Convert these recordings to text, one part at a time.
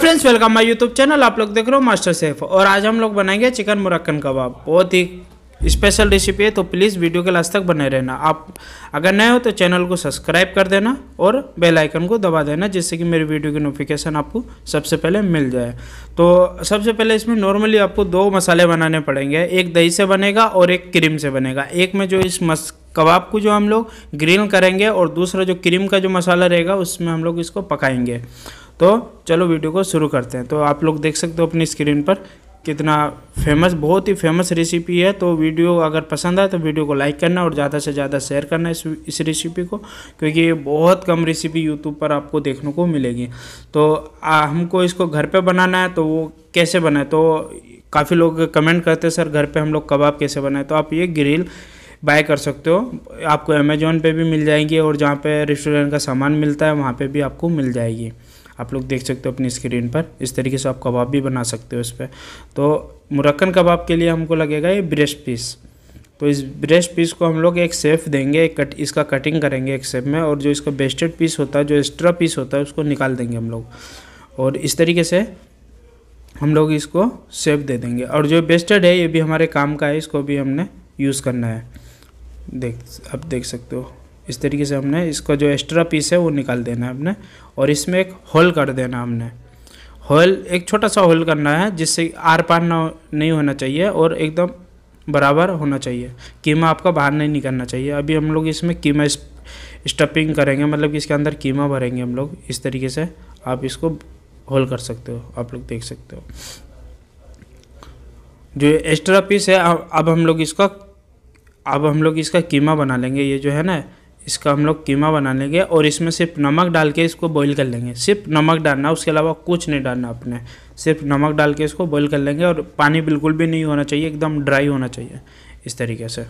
friends welcome my YouTube channel आप लोग देख रहे हो मास्टर सेफ और आज हम लोग बनाएंगे चिकन मुरक्कन कबाब बहुत ही स्पेशल रेसिपी है तो प्लीज़ वीडियो के लास्ट तक बने रहना आप अगर नए हो तो चैनल को सब्सक्राइब कर देना और बेल आइकन को दबा देना जिससे कि मेरी वीडियो की नोटिफिकेशन आपको सबसे पहले मिल जाए तो सबसे पहले इसमें नॉर्मली आपको दो मसाले बनाने पड़ेंगे एक दही से बनेगा और एक क्रीम से बनेगा एक में जो इस मस कबाब को जो हम लोग ग्रिल करेंगे और दूसरा जो क्रीम का जो मसाला रहेगा उसमें हम लोग इसको पकाएंगे तो चलो वीडियो को शुरू करते हैं तो आप लोग देख सकते हो अपनी स्क्रीन पर कितना फेमस बहुत ही फेमस रेसिपी है तो वीडियो अगर पसंद आए तो वीडियो को लाइक करना और ज़्यादा से ज़्यादा शेयर करना इस इस रेसिपी को क्योंकि ये बहुत कम रेसिपी यूट्यूब पर आपको देखने को मिलेगी तो आ, हमको इसको घर पे बनाना है तो वो कैसे बनाए तो काफ़ी लोग कमेंट करते हैं सर घर पे हम लोग कबाब कैसे बनाए तो आप ये ग्रिल बाय कर सकते हो आपको अमेज़ोन पर भी मिल जाएंगी और जहाँ पर रेस्टोरेंट का सामान मिलता है वहाँ पर भी आपको मिल जाएगी आप लोग देख सकते हो अपनी स्क्रीन पर इस तरीके से आप कबाब भी बना सकते हो इस पर तो मुरक्कन कबाब के लिए हमको लगेगा ये ब्रेस्ट पीस तो इस ब्रेस्ट पीस को हम लोग एक सेफ देंगे एक कट इसका कटिंग करेंगे एक सेफ में और जो इसका बेस्टेड पीस होता है जो एक्स्ट्रा पीस होता है उसको निकाल देंगे हम लोग और इस तरीके से हम लोग इसको सेफ दे देंगे और जो बेस्टेड है ये भी हमारे काम का है इसको भी हमने यूज़ करना है देख आप देख सकते हो इस तरीके से हमने इसका जो एक्स्ट्रा पीस है वो निकाल देना है हमने और इसमें एक होल कर देना हमने होल एक छोटा सा होल करना है जिससे आर पार ना नहीं होना चाहिए और एकदम बराबर होना चाहिए कीमा आपका बाहर नहीं निकलना चाहिए अभी हम लोग इसमें कीमा स्टपिंग करेंगे मतलब कि इसके अंदर कीमा भरेंगे हम लोग इस तरीके से आप इसको होल कर सकते हो आप लोग देख सकते हो जो एक्स्ट्रा पीस है अब हम लोग इसका अब हम लोग इसका कीमा बना लेंगे ये जो है ना इसका हम लोग कीमा बना लेंगे और इसमें सिर्फ नमक डाल के इसको बॉईल कर लेंगे सिर्फ नमक डालना उसके अलावा कुछ नहीं डालना अपने सिर्फ नमक डाल के इसको बॉईल कर लेंगे और पानी बिल्कुल भी नहीं होना चाहिए एकदम ड्राई होना चाहिए इस तरीके से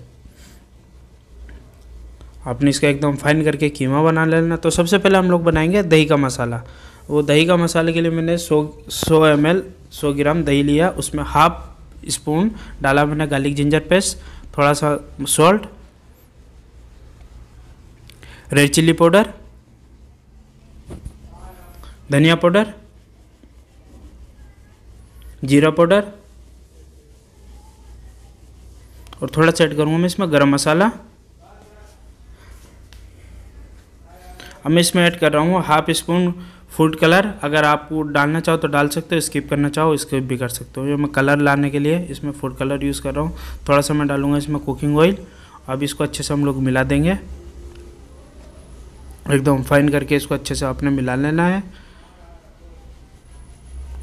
आपने इसका एकदम फाइन करके कीमा बना लेना तो सबसे पहले हम लोग बनाएंगे दही का मसाला वो दही का मसाले के लिए मैंने सौ सौ एम एल सौ ग्राम दही लिया उसमें हाफ स्पून डाला मैंने गार्लिक जिंजर पेस्ट थोड़ा सा सॉल्ट रेड चिल्ली पाउडर धनिया पाउडर जीरा पाउडर और थोड़ा सेट करूँगा मैं इसमें गरम मसाला अब मैं इसमें ऐड कर रहा हूँ हाफ स्पून फूड कलर अगर आप डालना चाहो तो डाल सकते हो स्किप करना चाहो स्किप भी कर सकते हो ये मैं कलर लाने के लिए इसमें फूड कलर यूज़ कर रहा हूँ थोड़ा सा मैं डालूँगा इसमें कुकिंग ऑयल अब इसको अच्छे से हम लोग मिला देंगे एकदम फाइन करके इसको अच्छे से आपने मिला लेना है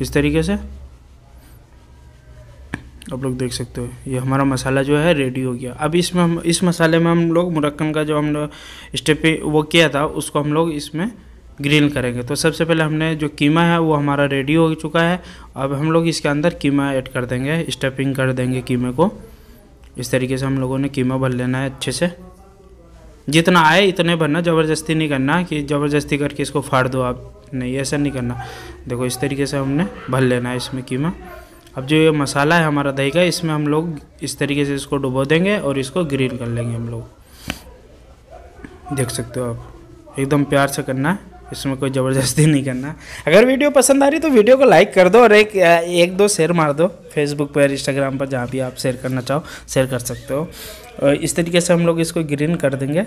इस तरीके से आप लोग देख सकते हो ये हमारा मसाला जो है रेडी हो गया अब इसमें हम इस मसाले में हम लोग मुरक्कन का जो हम स्टेप वो किया था उसको हम लोग इसमें ग्रिल करेंगे तो सबसे पहले हमने जो कीमा है वो हमारा रेडी हो चुका है अब हम लोग इसके अंदर कीमा ऐड कर देंगे स्टफिंग कर देंगे कीमे को इस तरीके से हम लोगों ने कीमा भर लेना है अच्छे से जितना आए इतने भरना ज़बरदस्ती नहीं करना कि ज़बरदस्ती करके इसको फाड़ दो आप नहीं ऐसा नहीं करना देखो इस तरीके से हमने भर लेना है इसमें कीमा अब जो ये मसाला है हमारा दही का इसमें हम लोग इस तरीके से इसको डुबो देंगे और इसको ग्रिल कर लेंगे हम लोग देख सकते हो आप एकदम प्यार से करना है इसमें कोई ज़बरदस्ती नहीं करना अगर वीडियो पसंद आ रही तो वीडियो को लाइक कर दो और एक एक दो शेयर मार दो फेसबुक पर इंस्टाग्राम पर जहाँ भी आप शेयर करना चाहो शेयर कर सकते हो इस तरीके से हम लोग इसको ग्रीन कर देंगे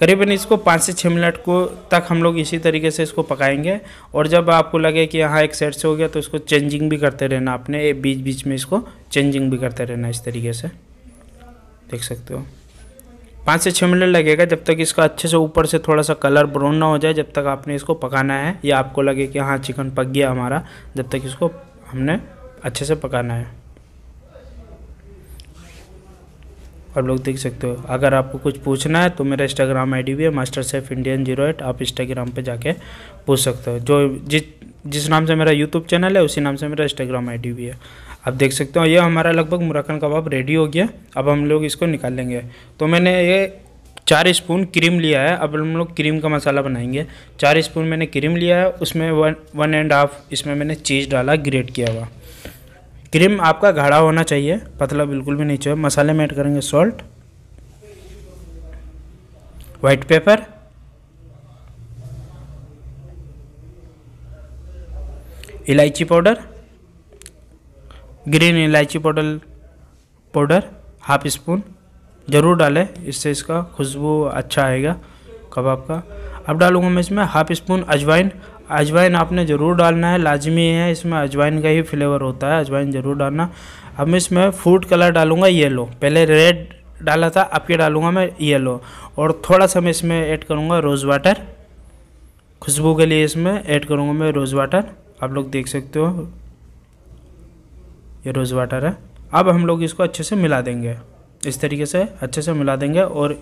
करीबन इसको पाँच से छः मिनट को तक हम लोग इसी तरीके से इसको पकाएंगे और जब आपको लगे कि हाँ एक सेट से हो गया तो इसको चेंजिंग भी करते रहना आपने बीच बीच में इसको चेंजिंग भी करते रहना इस तरीके से देख सकते हो पाँच से छः मिनट लगेगा जब तक इसका अच्छे से ऊपर से थोड़ा सा कलर ब्राउन ना हो जाए जब तक आपने इसको पकाना है या आपको लगे कि हाँ चिकन पक गया हमारा जब तक इसको हमने अच्छे से पकाना है आप लोग देख सकते हो अगर आपको कुछ पूछना है तो मेरा इंस्टाग्राम आईडी भी है master chef Indian zero eight आप इंस्टाग्राम पे जाके पूछ सकते हो जो जिस जिस नाम से मेरा यूट्यूब चैनल है उसी नाम से मेरा इंस्टाग्राम आईडी भी है आप देख सकते हो ये हमारा लगभग मुरकन कबाब रेडी हो गया अब हम लोग इसको निकाल लेंगे तो मैंने ये चार स्पून क्रीम लिया है अब हम लोग क्रीम का मसाला बनाएंगे चार स्पून मैंने क्रीम लिया है उसमें वन वन एंड हाफ इसमें मैंने चीज़ डाला ग्रेट किया हुआ क्रीम आपका गाढ़ा होना चाहिए पतला बिल्कुल भी नहीं चाहिए मसाले में ऐड करेंगे सॉल्ट वाइट पेपर इलायची पाउडर ग्रीन इलायची पाउडर पाउडर हाफ स्पून ज़रूर डालें इससे इसका खुशबू अच्छा आएगा कबाब का अब डालूंगा मैं इसमें हाफ स्पून अजवाइन अजवाइन आपने ज़रूर डालना है लाजमी है इसमें अजवाइन का ही फ्लेवर होता है अजवाइन ज़रूर डालना अब मैं इसमें फूड कलर डालूंगा येलो पहले रेड डाला था अब ये डालूंगा मैं येलो और थोड़ा सा मैं इसमें ऐड करूँगा रोज़ वाटर खुशबू के लिए इसमें ऐड करूँगा मैं रोज़ वाटर आप लोग देख सकते हो ये रोज़ वाटर है अब हम लोग इसको अच्छे से मिला देंगे इस तरीके से अच्छे से मिला देंगे और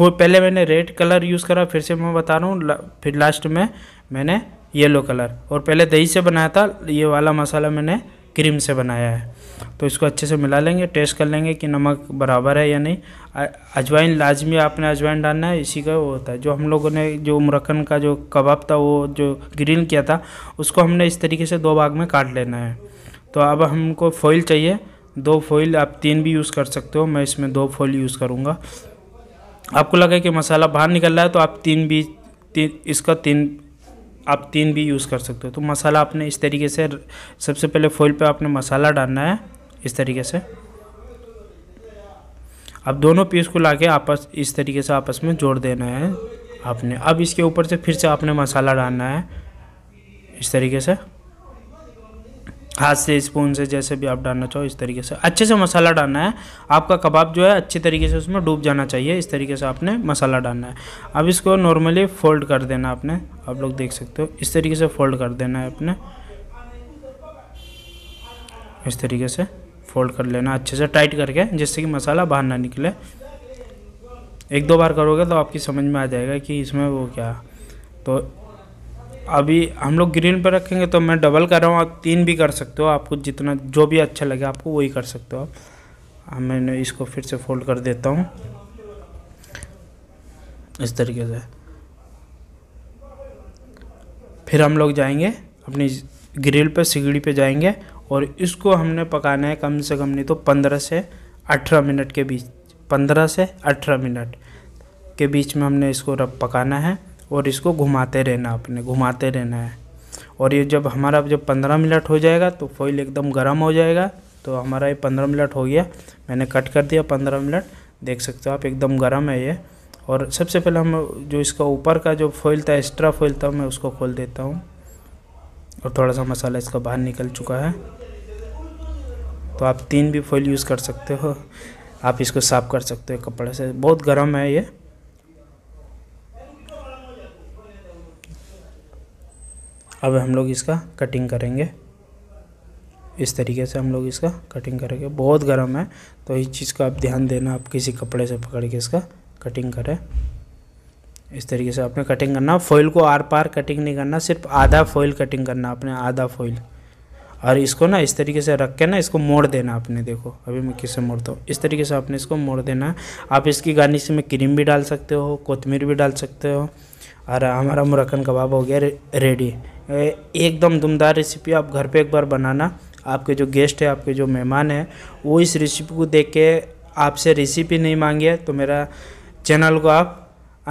पहले मैंने रेड कलर यूज़ करा फिर से मैं बता रहा हूँ ला, फिर लास्ट में मैंने येलो कलर और पहले दही से बनाया था ये वाला मसाला मैंने क्रीम से बनाया है तो इसको अच्छे से मिला लेंगे टेस्ट कर लेंगे कि नमक बराबर है या नहीं अजवाइन लाजमी आपने अजवाइन डालना है इसी का वो होता है जो हम लोगों ने जो मुरक्कन का जो कबाब था वो जो ग्रिल किया था उसको हमने इस तरीके से दो भाग में काट लेना है तो अब हमको फॉइल चाहिए दो फॉइल आप तीन भी यूज़ कर सकते हो मैं इसमें दो फॉइल यूज़ करूँगा आपको लगे कि मसाला बाहर निकल रहा है तो आप तीन भी तीन इसका तीन आप तीन भी यूज़ कर सकते हो तो मसाला आपने इस तरीके से सबसे पहले फॉइल पे आपने मसाला डालना है इस तरीके से अब दोनों पीस को लाके आपस इस तरीके से आपस में जोड़ देना है आपने अब इसके ऊपर से फिर से आपने मसाला डालना है इस तरीके से हाथ से स्पून से जैसे भी आप डालना चाहो इस तरीके से अच्छे से मसाला डालना है आपका कबाब जो है अच्छे तरीके से उसमें डूब जाना चाहिए इस तरीके से आपने मसाला डालना है अब इसको नॉर्मली फोल्ड कर देना आपने आप लोग देख सकते हो इस तरीके से फोल्ड कर देना है आपने इस तरीके से फोल्ड कर लेना अच्छे से टाइट करके जिससे कि मसाला बाहर ना निकले एक दो बार करोगे तो आपकी समझ में आ जाएगा कि इसमें वो क्या तो अभी हम लोग ग्रीन पर रखेंगे तो मैं डबल कर रहा हूँ आप तीन भी कर सकते हो आपको जितना जो भी अच्छा लगे आपको वही कर सकते हो आप हाँ, मैंने इसको फिर से फोल्ड कर देता हूँ इस तरीके से फिर हम लोग जाएंगे अपनी ग्रिल पे सिगड़ी पे जाएंगे और इसको हमने पकाना है कम से कम नहीं तो पंद्रह से अठारह मिनट के बीच पंद्रह से अठारह मिनट के बीच में हमने इसको रब पकाना है और इसको घुमाते रहना अपने घुमाते रहना है और ये जब हमारा जब पंद्रह मिनट हो जाएगा तो फॉइल एकदम गर्म हो जाएगा तो हमारा ये पंद्रह मिनट हो गया मैंने कट कर दिया पंद्रह मिनट देख सकते हो आप एकदम गर्म है ये और सबसे पहले हम जो इसका ऊपर का जो फॉइल था एक्स्ट्रा फॉइल था मैं उसको खोल देता हूँ और थोड़ा सा मसाला इसका बाहर निकल चुका है तो आप तीन भी फॉइल यूज़ कर सकते हो आप इसको साफ़ कर सकते हो कपड़े से बहुत गर्म है ये अब हम लोग इसका कटिंग करेंगे इस तरीके से हम लोग इसका कटिंग करेंगे बहुत गर्म है तो इस चीज़ का आप ध्यान देना आप किसी कपड़े से पकड़ के इसका कटिंग करें इस तरीके से आपने कटिंग करना फॉइल को आर पार कटिंग नहीं करना सिर्फ आधा फॉइल कटिंग करना आपने आधा फॉइल और इसको ना इस तरीके से रख के ना इसको मोड़ देना आपने देखो अभी मैं किससे मोड़ता हूँ इस तरीके से आपने इसको मोड़ देना आप इसकी गार्निश में क्रीम भी डाल सकते हो कोतमीर भी डाल सकते हो और हमारा मुरक्कन कबाब हो गया रेडी एकदम दमदार रेसिपी आप घर पे एक बार बनाना आपके जो गेस्ट है आपके जो मेहमान हैं वो इस रेसिपी को देख के आपसे रेसिपी नहीं मांगे तो मेरा चैनल को आप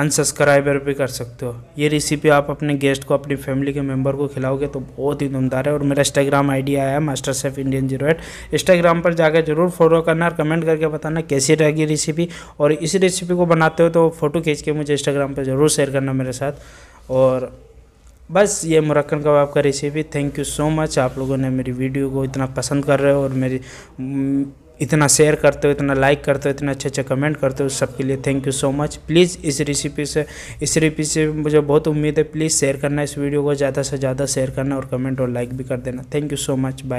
अनसब्सक्राइबर भी कर सकते हो ये रेसिपी आप अपने गेस्ट को अपनी फैमिली के मेंबर को खिलाओगे तो बहुत ही दमदार है और मेरा इंस्टाग्राम आईडी आया है master chef Indian zero eight Instagram पर जाकर जरूर फॉलो करना और कमेंट करके बताना कैसी रहेगी रेसिपी और इस रेसिपी को बनाते हो तो फोटो खींच के मुझे इंस्टाग्राम पर ज़रूर शेयर करना मेरे साथ और बस ये मुरक्कन कबाब का recipe thank you so much आप लोगों ने मेरी वीडियो को इतना पसंद कर रहे हो और मेरी इतना शेयर करते हो इतना लाइक करते हो इतना अच्छे अच्छे कमेंट करते हो सबके लिए thank you so much please इस रेसिपी से इस रेसिपी से मुझे बहुत उम्मीद है प्लीज़ शेयर करना इस वीडियो को ज़्यादा से ज़्यादा शेयर करना और कमेंट और लाइक भी कर देना thank you so much bye